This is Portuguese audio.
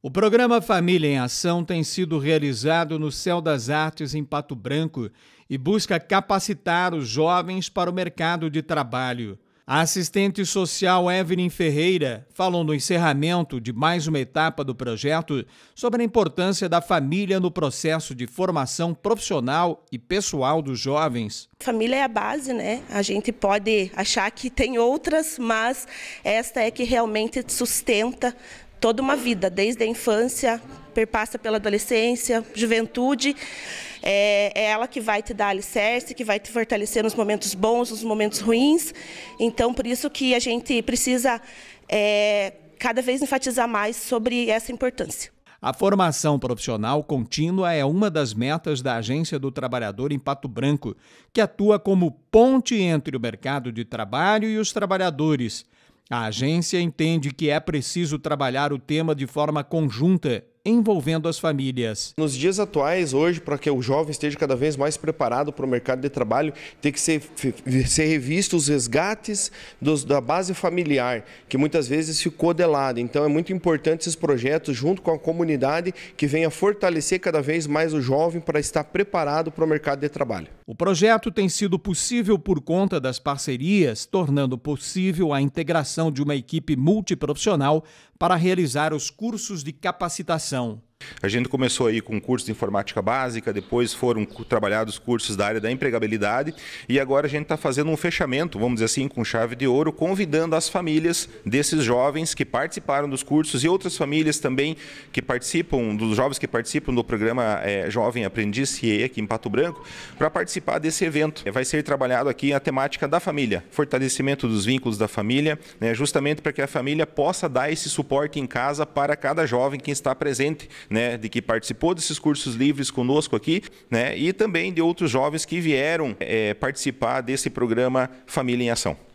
O programa Família em Ação tem sido realizado no Céu das Artes em Pato Branco e busca capacitar os jovens para o mercado de trabalho. A assistente social Evelyn Ferreira falou no encerramento de mais uma etapa do projeto sobre a importância da família no processo de formação profissional e pessoal dos jovens. Família é a base, né? A gente pode achar que tem outras, mas esta é que realmente sustenta toda uma vida, desde a infância, perpassa pela adolescência, juventude. É, é, ela que vai te dar alicerce, que vai te fortalecer nos momentos bons, nos momentos ruins. Então, por isso que a gente precisa é, cada vez enfatizar mais sobre essa importância. A formação profissional contínua é uma das metas da Agência do Trabalhador em Pato Branco, que atua como ponte entre o mercado de trabalho e os trabalhadores a agência entende que é preciso trabalhar o tema de forma conjunta envolvendo as famílias. Nos dias atuais, hoje, para que o jovem esteja cada vez mais preparado para o mercado de trabalho, tem que ser, ser revisto os resgates dos, da base familiar, que muitas vezes ficou delada. Então, é muito importante esses projetos, junto com a comunidade, que venha fortalecer cada vez mais o jovem para estar preparado para o mercado de trabalho. O projeto tem sido possível por conta das parcerias, tornando possível a integração de uma equipe multiprofissional para realizar os cursos de capacitação. A gente começou aí com cursos de informática básica, depois foram trabalhados cursos da área da empregabilidade e agora a gente está fazendo um fechamento, vamos dizer assim, com chave de ouro, convidando as famílias desses jovens que participaram dos cursos e outras famílias também que participam, dos jovens que participam do programa é, Jovem Aprendiz CIE aqui em Pato Branco, para participar desse evento. Vai ser trabalhado aqui a temática da família, fortalecimento dos vínculos da família, né, justamente para que a família possa dar esse suporte em casa para cada jovem que está presente né, de que participou desses cursos livres conosco aqui, né, e também de outros jovens que vieram é, participar desse programa Família em Ação.